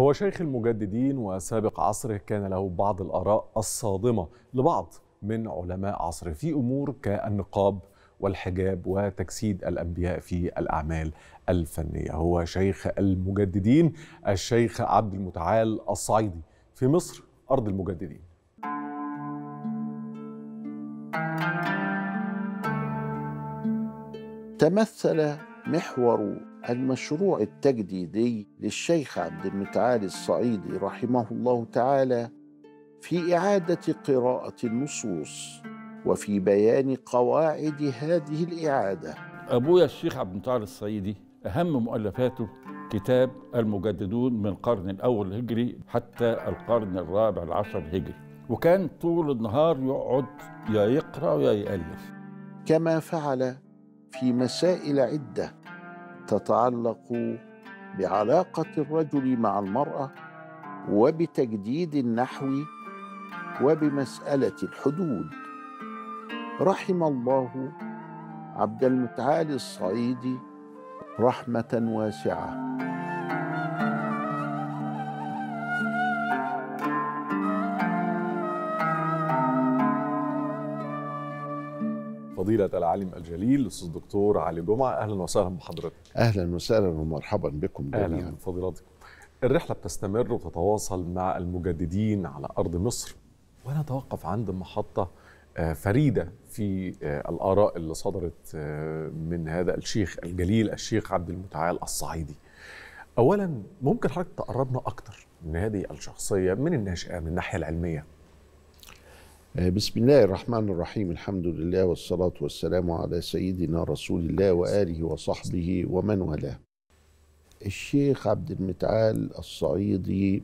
هو شيخ المجددين وسابق عصره كان له بعض الآراء الصادمة لبعض من علماء عصره في أمور كالنقاب والحجاب وتجسيد الأنبياء في الأعمال الفنية هو شيخ المجددين الشيخ عبد المتعال الصعيدي في مصر أرض المجددين تمثل محور المشروع التجديدي للشيخ عبد المتعال الصعيدي رحمه الله تعالى في إعادة قراءة النصوص وفي بيان قواعد هذه الإعادة أبويا الشيخ عبد المتعال الصعيدي أهم مؤلفاته كتاب المجددون من القرن الأول الهجري حتى القرن الرابع العشر الهجري وكان طول النهار يقعد يا يقرأ يا يألف كما فعل في مسائل عدة تتعلق بعلاقه الرجل مع المراه وبتجديد النحو وبمساله الحدود رحم الله عبد المتعال الصعيدي رحمه واسعه فضيلة العالم الجليل الأستاذ الدكتور علي جمعة أهلا وسهلا بحضرتك أهلا وسهلا ومرحبا بكم جميعا أهلا بفضيلتكم الرحلة بتستمر وتتواصل مع المجددين على أرض مصر ونتوقف عند محطة آه، فريدة في آه، الآراء اللي صدرت آه، من هذا الشيخ الجليل الشيخ عبد المتعال الصعيدي أولا ممكن حضرتك تقربنا أكتر من هذه الشخصية من الناشئة من الناحية العلمية آه، بسم الله الرحمن الرحيم الحمد لله والصلاة والسلام على سيدنا رسول الله وآله وصحبه ومن والاه الشيخ عبد المتعال الصعيدي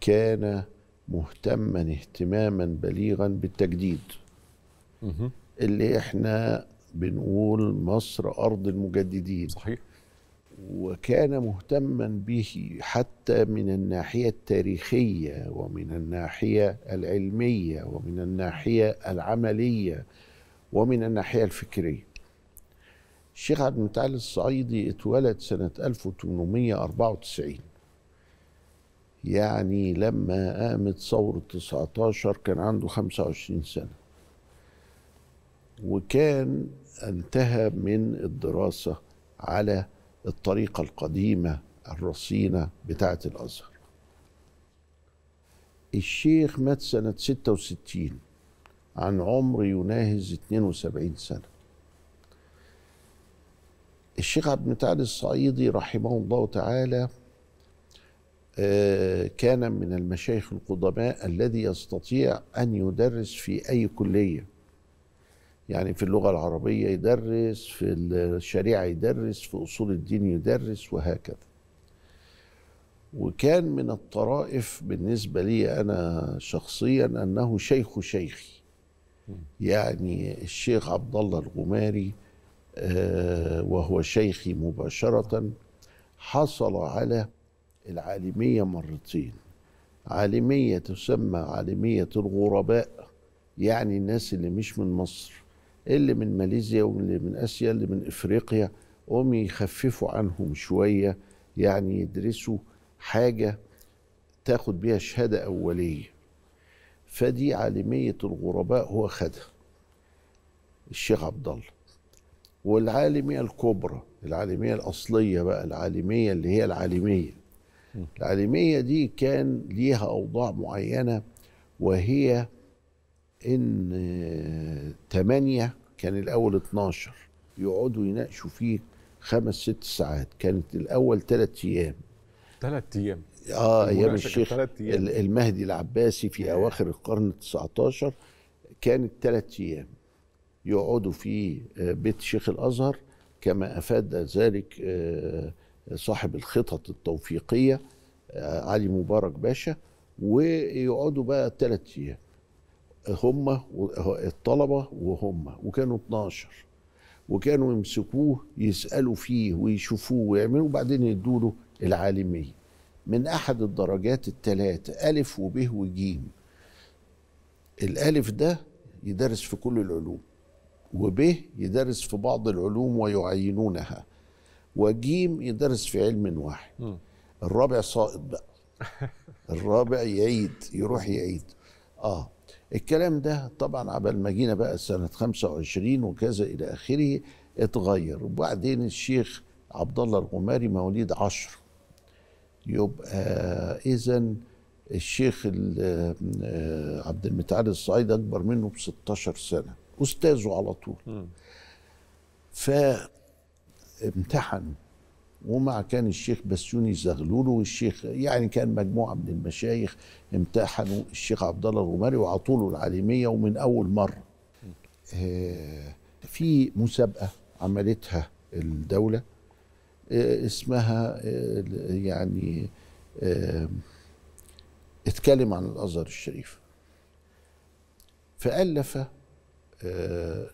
كان مهتما اهتماما بليغا بالتجديد اللي احنا بنقول مصر أرض المجددين صحيح وكان مهتما به حتى من الناحيه التاريخيه ومن الناحيه العلميه ومن الناحيه العمليه ومن الناحيه الفكريه الشيخ عبد المتعال الصعيدي اتولد سنه 1894 يعني لما قامت ثورة 19 كان عنده 25 سنة وكان انتهى من الدراسة على الطريقة القديمة الرصينة بتاعة الأزهر الشيخ مات سنة 66 عن عمر يناهز 72 سنة الشيخ عبد المتعال الصعيدي رحمه الله تعالى آه، كان من المشايخ القدماء الذي يستطيع أن يدرس في أي كلية يعني في اللغة العربية يدرس في الشريعة يدرس في أصول الدين يدرس وهكذا وكان من الطرائف بالنسبة لي أنا شخصيا أنه شيخ شيخي يعني الشيخ عبد الله الغماري آه، وهو شيخي مباشرة حصل على العالمية مرتين عالمية تسمى عالمية الغرباء يعني الناس اللي مش من مصر اللي من ماليزيا واللي من اسيا اللي من افريقيا هم يخففوا عنهم شويه يعني يدرسوا حاجه تاخد بيها شهاده اوليه فدي عالميه الغرباء هو خدها الشيخ عبد الله والعالميه الكبرى العالميه الاصليه بقى العالميه اللي هي العالميه العالميه دي كان ليها اوضاع معينه وهي ان 8 آه، كان الاول 12 يقعدوا يناقشوا فيه خمس ست ساعات كانت الاول ثلاث ايام ثلاث ايام اه ايام الشيخ المهدي العباسي في اواخر القرن ال 19 كانت ثلاث ايام يقعدوا في آه، بيت شيخ الازهر كما افاد ذلك آه، صاحب الخطط التوفيقيه علي مبارك باشا ويقعدوا بقى ثلاث ايام هم الطلبه وهم وكانوا 12 وكانوا يمسكوه يسالوا فيه ويشوفوه ويعملوا وبعدين يدوا له العالميه من احد الدرجات الثلاثه الف وب وج الالف ده يدرس في كل العلوم وب يدرس في بعض العلوم ويعينونها وجيم يدرس في علم واحد الرابع صائد بقى الرابع يعيد يروح يعيد اه الكلام ده طبعا عبال ما جينا بقى سنة 25 وكذا إلى آخره اتغير وبعدين الشيخ عبد الله الغماري مواليد عشر يبقى إذا الشيخ آه، عبد المتعال الصعيد أكبر منه ب 16 سنة أستاذه على طول فامتحن ومع كان الشيخ بسيوني زغلول والشيخ يعني كان مجموعه من المشايخ امتحنوا الشيخ عبد الله الغماري وعطوا له العالميه ومن اول مره آه، في مسابقه عملتها الدوله آه، اسمها آه، يعني اتكلم عن الازهر الشريف فالف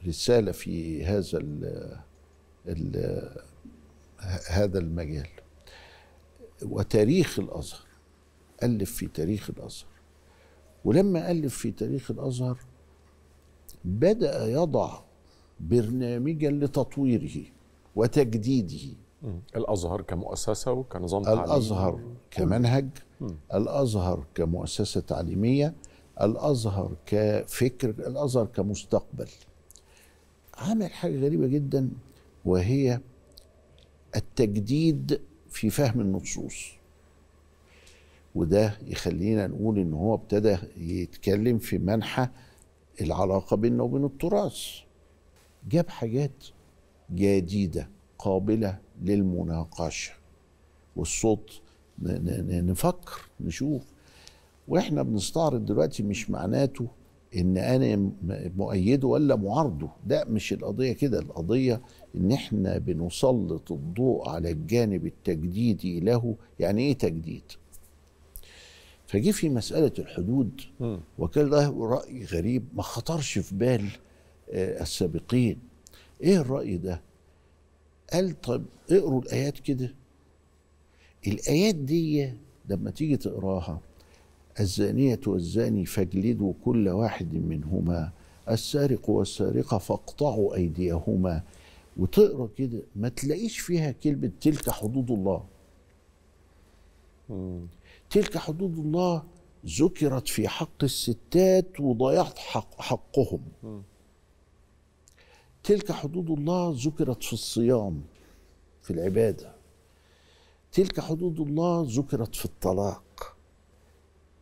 رساله في هذا هذا المجال وتاريخ الازهر الف في تاريخ الازهر ولما الف في تاريخ الازهر بدا يضع برنامجا لتطويره وتجديده الازهر كمؤسسه وكنظام تعليمي الازهر كمنهج الازهر كمؤسسه تعليميه الازهر كفكر الازهر كمستقبل عمل حاجه غريبه جدا وهي التجديد في فهم النصوص وده يخلينا نقول ان هو ابتدى يتكلم في منحى العلاقه بيننا وبين التراث جاب حاجات جديده قابله للمناقشه والصوت نفكر نشوف واحنا بنستعرض دلوقتي مش معناته ان انا مؤيده ولا معارضه ده مش القضيه كده القضيه ان احنا بنسلط الضوء على الجانب التجديدي له يعني ايه تجديد فجي في مساله الحدود وكان له راي غريب ما خطرش في بال آه، السابقين ايه الراي ده قال طب اقروا الايات كده الايات دي لما تيجي تقراها الزانية والزاني فاجلدوا كل واحد منهما السارق والسارقة فاقطعوا أيديهما وتقرا كده ما تلاقيش فيها كلمة تلك حدود الله تلك حدود الله ذكرت في حق الستات وضيعت حق حقهم تلك حدود الله ذكرت في الصيام في العبادة تلك حدود الله ذكرت في الطلاق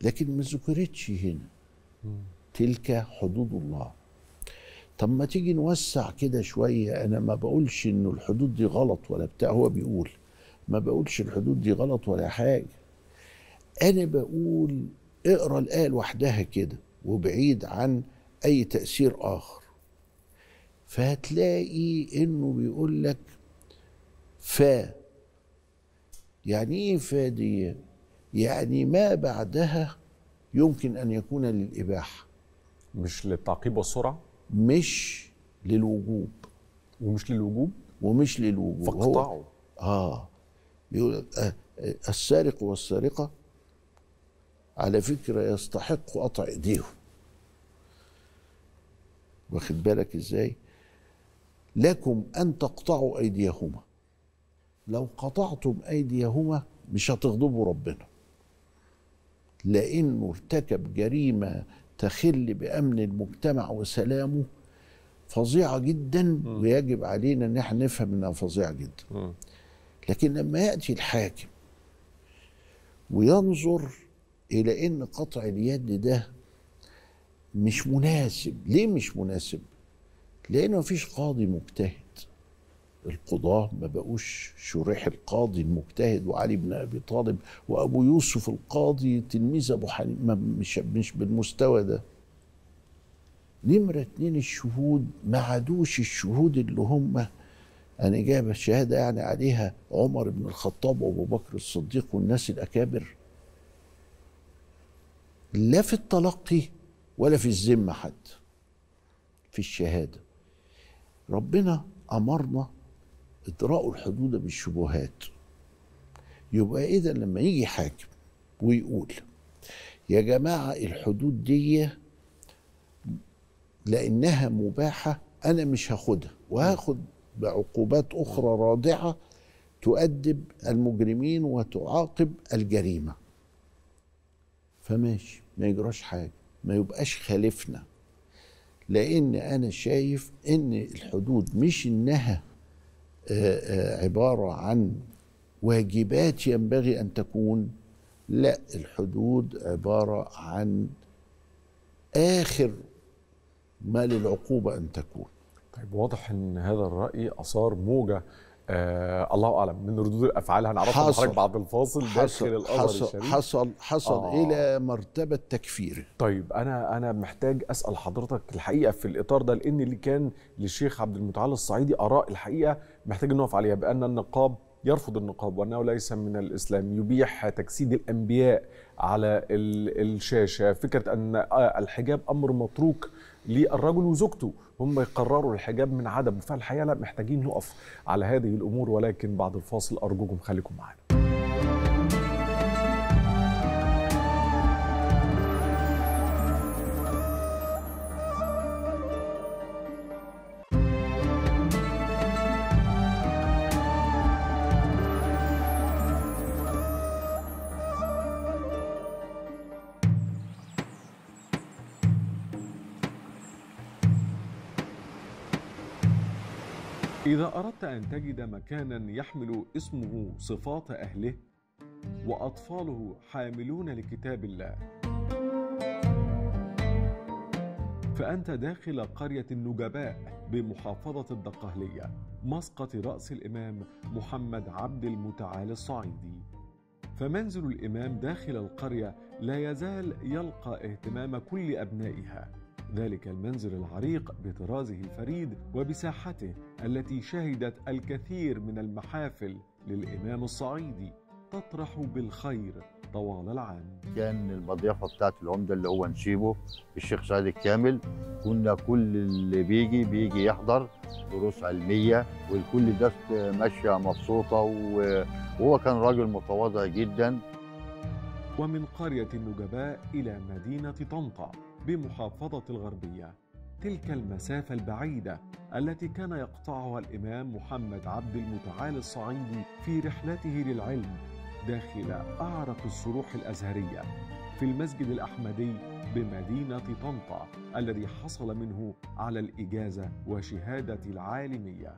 لكن ما ذكرتش هنا تلك حدود الله طب ما تيجي نوسع كده شوية أنا ما بقولش إنه الحدود دي غلط ولا بتاع هو بيقول ما بقولش الحدود دي غلط ولا حاجة أنا بقول اقرأ الآية لوحدها كده وبعيد عن أي تأثير آخر فهتلاقي إنه بيقول لك فا يعني إيه فا دي؟ يعني ما بعدها يمكن أن يكون للإباحة مش للتعقيب والسرعة؟ مش للوجوب ومش للوجوب؟ ومش للوجوب فاقطعوا آه بيقول آه، آه، السارق والسارقة على فكرة يستحق قطع إيديهم واخد بالك إزاي؟ لكم أن تقطعوا أيديهما لو قطعتم أيديهما مش هتغضبوا ربنا لانه ارتكب جريمه تخل بامن المجتمع وسلامه فظيعه جدا ويجب علينا ان احنا نفهم انها فظيعه جدا لكن لما ياتي الحاكم وينظر الى ان قطع اليد ده مش مناسب ليه مش مناسب لانه مفيش قاضي مجتهد القضاة ما بقوش شريح القاضي المجتهد وعلي بن أبي طالب وأبو يوسف القاضي تلميذ أبو حنيفة مش, مش بالمستوى ده نمرة اتنين الشهود ما عادوش الشهود اللي هم أنا جايب الشهادة يعني عليها عمر بن الخطاب وأبو بكر الصديق والناس الأكابر لا في التلقي ولا في الذمة حد في الشهادة ربنا أمرنا ادراء الحدود بالشبهات يبقى اذا لما يجي حاكم ويقول يا جماعه الحدود دي لانها مباحه انا مش هاخدها وهاخد بعقوبات اخرى رادعه تؤدب المجرمين وتعاقب الجريمه فماشي ما يجراش حاجه ما يبقاش خالفنا لان انا شايف ان الحدود مش انها عباره عن واجبات ينبغي ان تكون لا الحدود عباره عن اخر ما للعقوبه ان تكون طيب واضح ان هذا الراي اثار موجه آه الله اعلم من ردود الافعال هنعرفها حضرتك بعد الفاصل داخل الازهر حصل الشريف حصل حصل آه الى مرتبه تكفير طيب انا انا محتاج اسال حضرتك الحقيقه في الاطار ده لان اللي كان للشيخ عبد المتعال الصعيدي اراء الحقيقه محتاج نقف عليها بان النقاب يرفض النقاب وأنه ليس من الإسلام يبيح تجسيد الأنبياء على الشاشة فكرة أن الحجاب أمر متروك للرجل وزوجته هم يقرروا الحجاب من عدم فالحقيقة لا محتاجين نقف على هذه الأمور ولكن بعد الفاصل أرجوكم خليكم معانا إذا أردت أن تجد مكانا يحمل اسمه صفات أهله وأطفاله حاملون لكتاب الله فأنت داخل قرية النجباء بمحافظة الدقهلية مسقط رأس الإمام محمد عبد المتعال الصعيدي فمنزل الإمام داخل القرية لا يزال يلقى اهتمام كل أبنائها ذلك المنزل العريق بطرازه الفريد وبساحته التي شهدت الكثير من المحافل للإمام الصعيدي تطرح بالخير طوال العام كان المضيافة بتاعت العمدة اللي هو نشيبه الشيخ سعيد الكامل كنا كل اللي بيجي بيجي يحضر دروس علمية والكل ده ماشية مبسوطة وهو كان راجل متواضع جدا ومن قرية النجباء إلى مدينة طنطا بمحافظة الغربية تلك المسافة البعيدة التي كان يقطعها الإمام محمد عبد المتعال الصعيدي في رحلته للعلم داخل أعرق الصروح الأزهرية في المسجد الأحمدي بمدينة طنطا الذي حصل منه على الإجازة وشهادة العالمية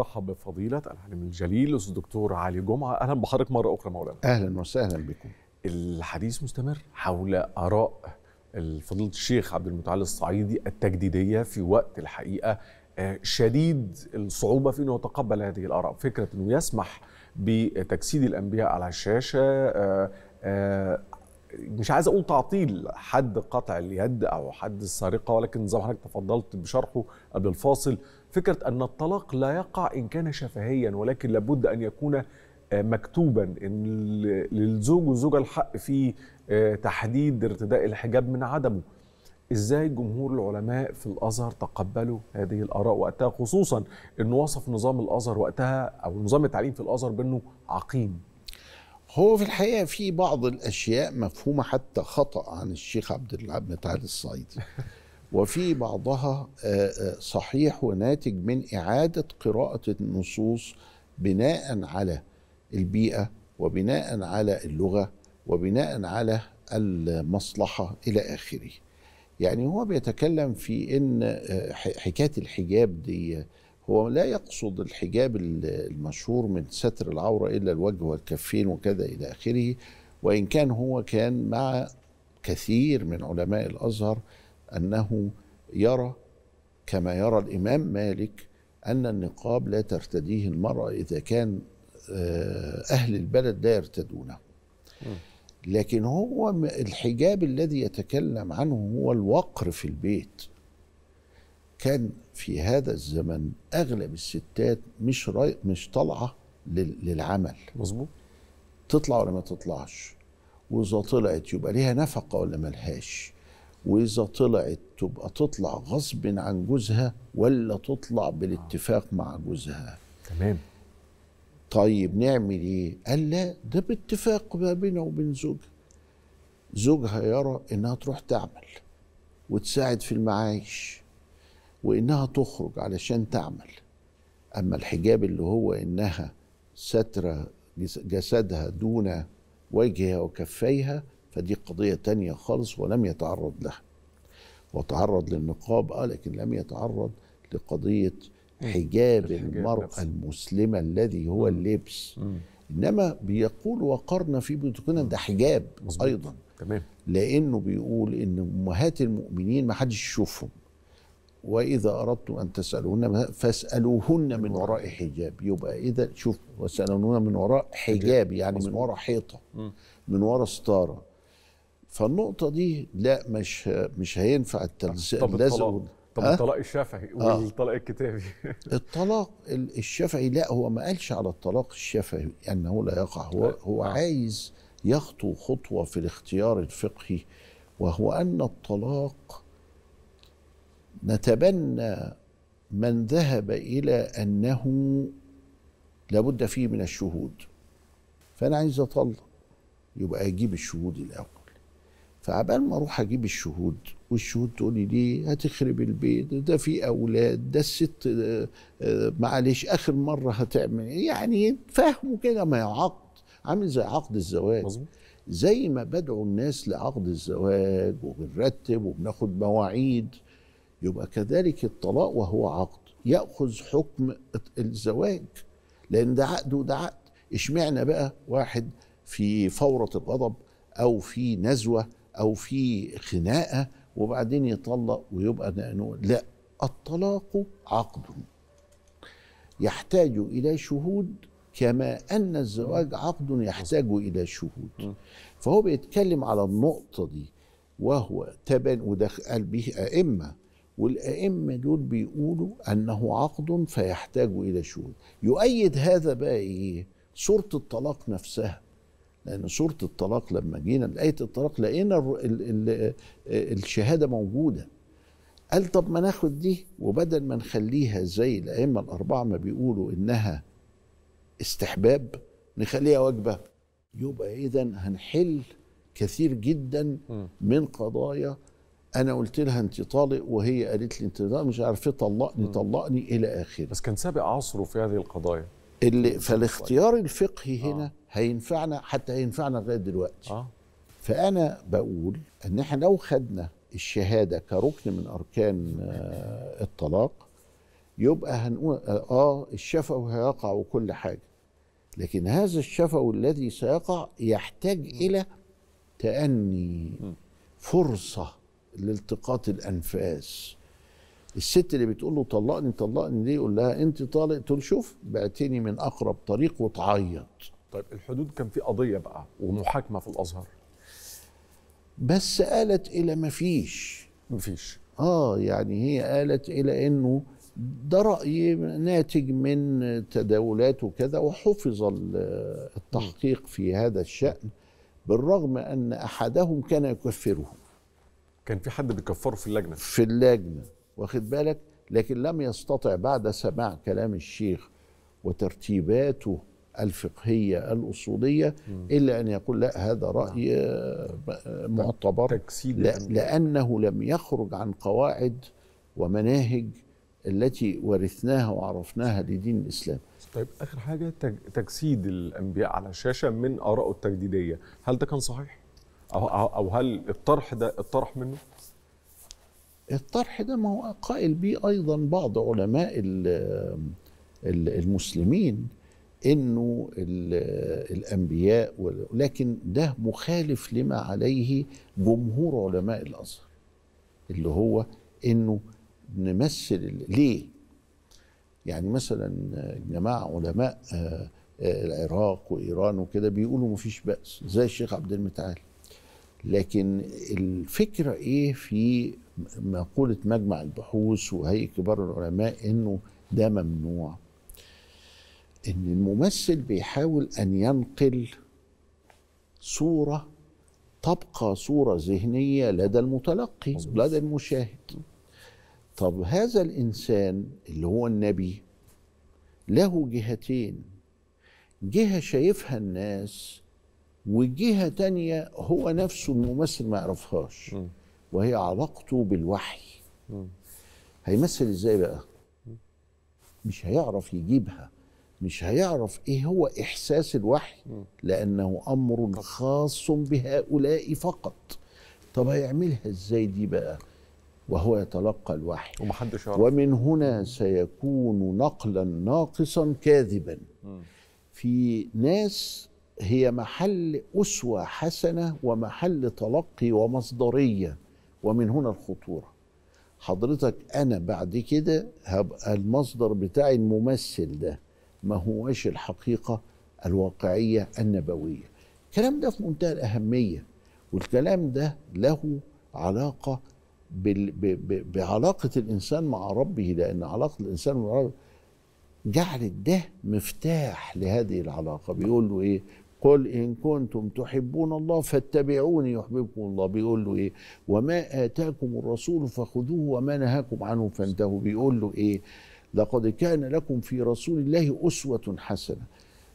ارحب بفضيله العالم الجليل الاستاذ الدكتور علي جمعه اهلا بحضرتك مره اخرى مولانا اهلا وسهلا بكم الحديث مستمر حول اراء فضيله الشيخ عبد المتعال الصعيدي التجديديه في وقت الحقيقه آه، شديد الصعوبه في انه يتقبل هذه الاراء فكره انه يسمح بتجسيد الانبياء على الشاشه آه، آه، مش عايز اقول تعطيل حد قطع اليد او حد السرقه ولكن زي ما حضرتك تفضلت بشرحه قبل الفاصل فكره ان الطلاق لا يقع ان كان شفهيا ولكن لابد ان يكون آه، مكتوبا ان للزوج والزوجه الحق في آه، تحديد ارتداء الحجاب من عدمه ازاي جمهور العلماء في الازهر تقبلوا هذه الاراء وقتها خصوصا انه وصف نظام الازهر وقتها او نظام التعليم في الازهر بانه عقيم هو في الحقيقه في بعض الاشياء مفهومه حتى خطا عن الشيخ عبد العال الصعيدي وفي بعضها آه، آه، صحيح وناتج من إعادة قراءة النصوص بناء على البيئة وبناء على اللغة وبناء على المصلحة إلى آخره يعني هو بيتكلم في ان آه، حكايه الحجاب دي هو لا يقصد الحجاب المشهور من ستر العوره الا الوجه والكفين وكذا الى اخره وان كان هو كان مع كثير من علماء الازهر أنه يرى كما يرى الإمام مالك أن النقاب لا ترتديه المرأة إذا كان آه، أهل البلد لا يرتدونه لكن هو الحجاب الذي يتكلم عنه هو الوقر في البيت كان في هذا الزمن اغلب الستات مش راي مش طالعه للعمل مظبوط تطلع ولا ما تطلعش واذا طلعت يبقى ليها نفقه ولا ملهاش واذا طلعت تبقى تطلع غصب عن جوزها ولا تطلع بالاتفاق مع جوزها تمام طيب نعمل ايه قال لا ده باتفاق ما بينها وبين زوجها زوجها يرى انها تروح تعمل وتساعد في المعايش وانها تخرج علشان تعمل اما الحجاب اللي هو انها ستره جسدها دون وجهها وكفيها فدي قضية تانية خالص ولم يتعرض لها وتعرض للنقاب آه لكن لم يتعرض لقضية إيه، حجاب المرأة المسلمة الذي هو اللبس إنما بيقول وقرنا في بيوتكن ده حجاب أيضا تمام لأنه بيقول إن أمهات المؤمنين ما حدش يشوفهم وإذا أردتم أن تسألوهن فاسألوهن من وراء حجاب يبقى إذا شوف وسألوهن من وراء حجاب يعني من وراء حيطة من وراء ستارة فالنقطه دي لا مش مش هينفع التلزيق طب لازم الطلاق طب أه؟ الطلاق الشافعي آه. والطلاق الكتابي الطلاق الشافعي لا هو ما قالش على الطلاق الشافعي انه لا يقع هو لا. هو آه. عايز يخطو خطوه في الاختيار الفقهي وهو ان الطلاق نتبنى من ذهب الى انه لابد فيه من الشهود فانا عايز اطلق يبقى اجيب الشهود الاول فعبال ما اروح اجيب الشهود والشهود تقول لي ليه هتخرب البيت ده في اولاد ده الست آه، آه، معلش اخر مره هتعمل إيه؟ يعني فهموا كده ما عقد عامل زي عقد الزواج مظبوط زي ما بدعو الناس لعقد الزواج وبنرتب وبناخد مواعيد يبقى كذلك الطلاق وهو عقد ياخذ حكم الزواج لان ده عقد وده عقد اشمعنى بقى واحد في فوره الغضب او في نزوه او في خناقه وبعدين يطلق ويبقى نقنوع. لا الطلاق عقد يحتاج الى شهود كما ان الزواج عقد يحتاج الى شهود فهو بيتكلم على النقطه دي وهو تبان وده قال به ائمه والائمه دول بيقولوا انه عقد فيحتاج الى شهود يؤيد هذا بقى ايه صوره الطلاق نفسها لأن سورة الطلاق لما جينا لآية الطلاق لقينا آه، الشهادة موجودة قال طب ما ناخد دي وبدل ما نخليها زي الأئمة الأربعة ما بيقولوا إنها استحباب نخليها واجبة يبقى إذا هنحل كثير جدا من قضايا انا قلت لها انت طالق وهي قالت لي انت مش عارفه إيه، طلقني طلقني الى اخره بس كان سابق عصره في هذه القضايا اللي فالاختيار طيب. الفقهي آه. هنا آه. هينفعنا حتى هينفعنا لغايه دلوقتي آه. فانا بقول ان احنا لو خدنا الشهاده كركن من اركان آه الطلاق يبقى هنقول آه،, اه الشفوي هيقع وكل حاجه لكن هذا الشفوي الذي سيقع يحتاج الى تاني فرصه لالتقاط الانفاس الست اللي بتقول له طلقني طلقني ليه يقول لها انت طالق تقول شوف بعتني من اقرب طريق وتعيط طيب الحدود كان في قضيه بقى ومحاكمه في الازهر بس قالت الى ما فيش ما فيش اه يعني هي قالت الى انه ده راي ناتج من تداولات وكذا وحفظ التحقيق في هذا الشان بالرغم ان احدهم كان يكفره كان في حد بيكفره في اللجنه في اللجنه واخد بالك لكن لم يستطع بعد سماع كلام الشيخ وترتيباته الفقهية الأصولية إلا أن يقول لا هذا رأي نعم. معتبر لأنه لم يخرج عن قواعد ومناهج التي ورثناها وعرفناها لدين الإسلام طيب آخر حاجة تجسيد الأنبياء على الشاشة من آرائه التجديدية هل ده كان صحيح؟ أو, أو هل الطرح ده الطرح منه؟ الطرح ده ما هو قائل به ايضا بعض علماء المسلمين انه الانبياء لكن ده مخالف لما عليه جمهور علماء الازهر اللي هو انه نمثل ليه يعني مثلا جماعه علماء آه، آه، العراق وايران وكده بيقولوا مفيش باس زي الشيخ عبد المتعال لكن الفكره ايه في مقولة مجمع البحوث وهيئة كبار العلماء انه ده ممنوع ان الممثل بيحاول ان ينقل صورة تبقى صورة ذهنية لدى المتلقي لدى المشاهد طب هذا الإنسان اللي هو النبي له جهتين جهة شايفها الناس وجهة تانية هو نفسه الممثل ما يعرفهاش وهي علاقته بالوحي هيمثل ازاي بقى مش هيعرف يجيبها مش هيعرف ايه هو احساس الوحي لانه امر خاص بهؤلاء فقط طب هيعملها ازاي دي بقى وهو يتلقى الوحي ومحدش يعرف ومن هنا سيكون نقلا ناقصا كاذبا في ناس هي محل اسوه حسنه ومحل تلقي ومصدريه ومن هنا الخطورة حضرتك أنا بعد كده هبقى المصدر بتاعي الممثل ده ما هوش الحقيقة الواقعية النبوية الكلام ده في منتهى الأهمية والكلام ده له علاقة بال... ب... ب... بعلاقة الإنسان مع ربه لأن علاقة الإنسان مع ربه جعلت ده مفتاح لهذه العلاقة بيقول له إيه قل إن كنتم تحبون الله فاتبعوني يحببكم الله بيقول له إيه وما آتاكم الرسول فخذوه وما نهاكم عنه فانتهوا بيقول له إيه لقد كان لكم في رسول الله أسوة حسنة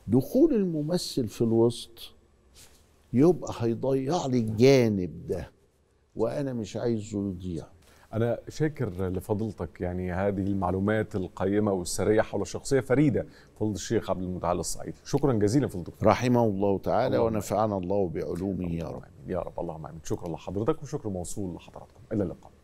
دخول الممثل في الوسط يبقى هيضيع لي الجانب ده وأنا مش عايزه يضيع أنا شاكر لفضيلتك يعني هذه المعلومات القيمة والسرية حول شخصية فريدة فضل الشيخ عبد المتعال الصعيد شكرا جزيلا فضل الدكتور رحمه الله تعالى ونفعنا الله بعلومه يا رب يا رب اللهم آمين شكرا لحضرتك وشكر موصول لحضراتكم إلى اللقاء